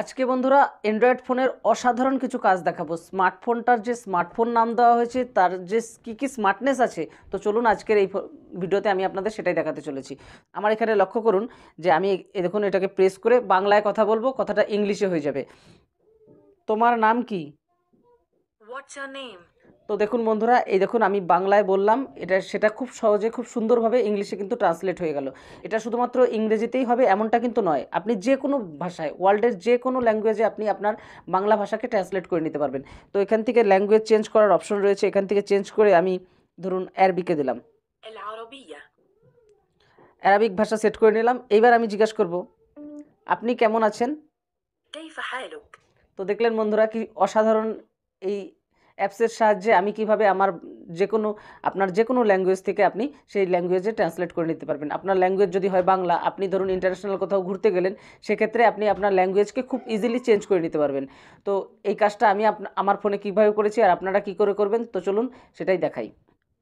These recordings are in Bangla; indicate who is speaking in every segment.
Speaker 1: আজকে বন্ধুরা অ্যান্ড্রয়েড ফোনের অসাধারণ কিছু কাজ দেখাবো স্মার্টফোনটার যে স্মার্টফোন নাম দেওয়া হয়েছে তার যে কী কী স্মার্টনেস আছে তো চলুন আজকের এই ভিডিওতে আমি আপনাদের সেটাই দেখাতে চলেছি আমার এখানে লক্ষ্য করুন যে আমি দেখুন এটাকে প্রেস করে বাংলায় কথা বলবো কথাটা ইংলিশে হয়ে যাবে তোমার নাম কি হোয়াটস নেম তো দেখুন বন্ধুরা এই দেখুন আমি বাংলায় বললাম এটা সেটা খুব সহজে খুব সুন্দরভাবে ইংলিশে কিন্তু ট্রান্সলেট হয়ে গেল এটা শুধুমাত্র ইংরেজিতেই হবে এমনটা কিন্তু নয় আপনি যে কোনো ভাষায় ওয়ার্ল্ডের যে কোনো ল্যাঙ্গুয়েজে আপনি আপনার বাংলা ভাষাকে ট্রান্সলেট করে নিতে পারবেন তো এখান থেকে ল্যাঙ্গুয়েজ চেঞ্জ করার অপশন রয়েছে এখান থেকে চেঞ্জ করে আমি ধরুন অ্যারবিকে দিলাম অ্যারাবিক ভাষা সেট করে নিলাম এইবার আমি জিজ্ঞাসা করব আপনি কেমন আছেন তো দেখলেন বন্ধুরা কি অসাধারণ এই অ্যাপসের সাহায্যে আমি কিভাবে আমার যে কোনো আপনার যে কোনো ল্যাঙ্গুয়েজ থেকে আপনি সেই ল্যাঙ্গুয়েজে ট্রান্সলেট করে নিতে পারবেন আপনার ল্যাঙ্গুয়েজ যদি হয় বাংলা আপনি ধরুন ইন্টারন্যাশনাল কোথাও ঘুরতে গেলেন সেক্ষেত্রে আপনি আপনার ল্যাঙ্গুয়েজকে খুব ইজিলি চেঞ্জ করে নিতে পারবেন তো এই কাজটা আমি আমার ফোনে কীভাবে করেছি আর আপনারা কি করে করবেন তো চলুন সেটাই দেখাই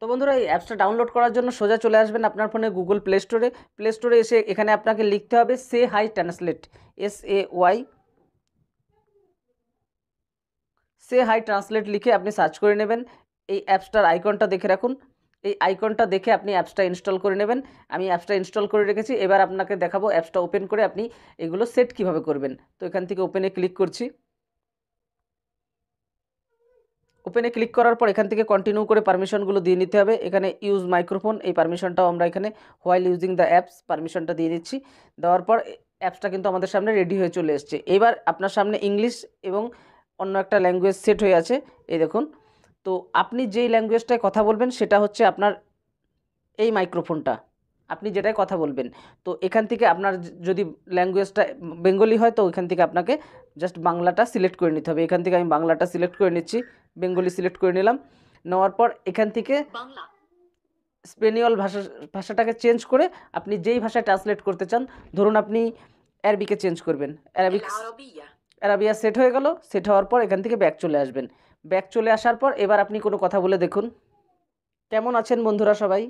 Speaker 1: তো বন্ধুরা এই অ্যাপসটা ডাউনলোড করার জন্য সোজা চলে আসবেন আপনার ফোনে গুগল প্লে স্টোরে প্লে স্টোরে এসে এখানে আপনাকে লিখতে হবে say hi translate S A Y say hi translate লিখে আপনি সার্চ করে নেবেন এই অ্যাপসটার আইকনটা দেখে রাখুন এই আইকনটা দেখে আপনি অ্যাপসটা ইনস্টল করে নেবেন আমি অ্যাপসটা ইনস্টল করে রেখেছি এবার আপনাকে দেখাবো অ্যাপসটা ওপেন করে আপনি এগুলো সেট কিভাবে করবেন তো এখান থেকে ওপেনে ক্লিক করছি ওপেনে ক্লিক করার পর এখান থেকে কন্টিনিউ করে পারমিশনগুলো দিয়ে নিতে হবে এখানে ইউজ মাইক্রোফোন এই পারমিশনটাও আমরা এখানে হোয়াইল ইউজিং দ্য অ্যাপস পারমিশনটা দিয়ে দিচ্ছি দেওয়ার পর অ্যাপসটা কিন্তু আমাদের সামনে রেডি হয়ে চলে এসছে এবার আপনার সামনে ইংলিশ এবং অন্য একটা ল্যাঙ্গুয়েজ সেট হয়ে আছে এই দেখুন তো আপনি যেই ল্যাঙ্গুয়েজটায় কথা বলবেন সেটা হচ্ছে আপনার এই মাইক্রোফোনটা আপনি যেটাই কথা বলবেন তো এখান থেকে আপনার যদি ল্যাঙ্গুয়েজটা বেঙ্গলি হয় তো ওইখান থেকে আপনাকে জাস্ট বাংলাটা সিলেক্ট করে নিতে হবে এখান থেকে আমি বাংলাটা সিলেক্ট করে নিচ্ছি বেঙ্গলি সিলেক্ট করে নিলাম নেওয়ার পর এখান থেকে স্পেনিয়ল ভাষা ভাষাটাকে চেঞ্জ করে আপনি যেই ভাষায় ট্রান্সলেট করতে চান ধরুন আপনি অ্যারবিকে চেঞ্জ করবেন অ্যারাবিক অ্যারাবিয়া সেট হয়ে গেল সেট হওয়ার পর এখান থেকে ব্যাক চলে আসবেন ব্যাক চলে আসার পর এবার আপনি কোনো কথা বলে দেখুন কেমন আছেন বন্ধুরা সবাই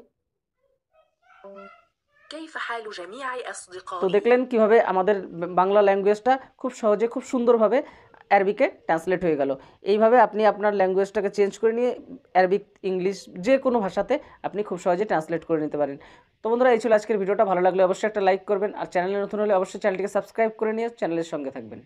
Speaker 1: তো দেখলেন কিভাবে আমাদের বাংলা ল্যাঙ্গুয়েজটা খুব সহজে খুব সুন্দরভাবে অ্যারবিকে ট্রান্সলেট হয়ে গেল এইভাবে আপনি আপনার ল্যাঙ্গুয়েজটাকে চেঞ্জ করে নিয়ে অ্যারবিক ইংলিশ যে কোনো ভাষাতে আপনি খুব সহজে ট্রান্সলেট করে নিতে পারেন তো বন্ধুরা এই ছিল আজকের ভিডিওটা ভালো লাগলে অবশ্যই একটা লাইক করবেন আর চ্যানেলে নতুন হলে অবশ্যই চ্যানেলটিকে সাবস্ক্রাইব করে নিয়ে চ্যানেলের সঙ্গে থাকবেন